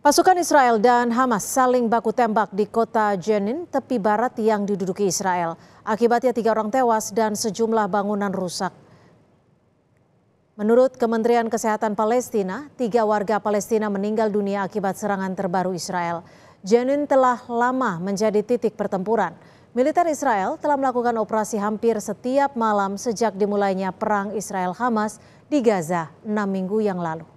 Pasukan Israel dan Hamas saling baku tembak di kota Jenin, tepi barat yang diduduki Israel. Akibatnya tiga orang tewas dan sejumlah bangunan rusak. Menurut Kementerian Kesehatan Palestina, tiga warga Palestina meninggal dunia akibat serangan terbaru Israel. Jenin telah lama menjadi titik pertempuran. Militer Israel telah melakukan operasi hampir setiap malam sejak dimulainya perang Israel-Hamas di Gaza enam minggu yang lalu.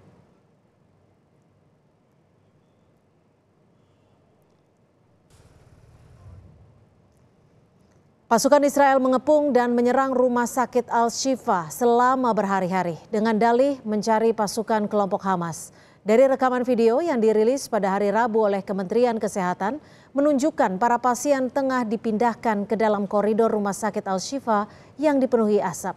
Pasukan Israel mengepung dan menyerang rumah sakit Al-Shifa selama berhari-hari dengan dalih mencari pasukan kelompok Hamas. Dari rekaman video yang dirilis pada hari Rabu oleh Kementerian Kesehatan menunjukkan para pasien tengah dipindahkan ke dalam koridor rumah sakit Al-Shifa yang dipenuhi asap.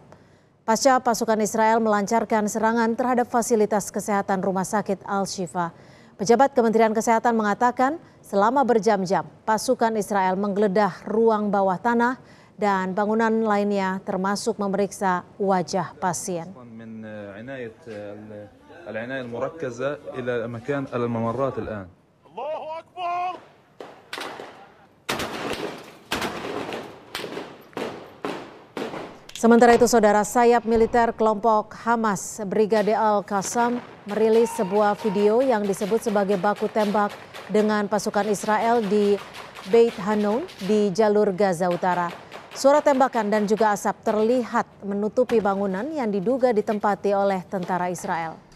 Pasca pasukan Israel melancarkan serangan terhadap fasilitas kesehatan rumah sakit Al-Shifa. Pejabat Kementerian Kesehatan mengatakan selama berjam-jam pasukan Israel menggeledah ruang bawah tanah dan bangunan lainnya termasuk memeriksa wajah pasien. Sementara itu saudara sayap militer kelompok Hamas Brigade Al-Qassam merilis sebuah video yang disebut sebagai baku tembak dengan pasukan Israel di Beit Hanun di jalur Gaza Utara. Suara tembakan dan juga asap terlihat menutupi bangunan yang diduga ditempati oleh tentara Israel.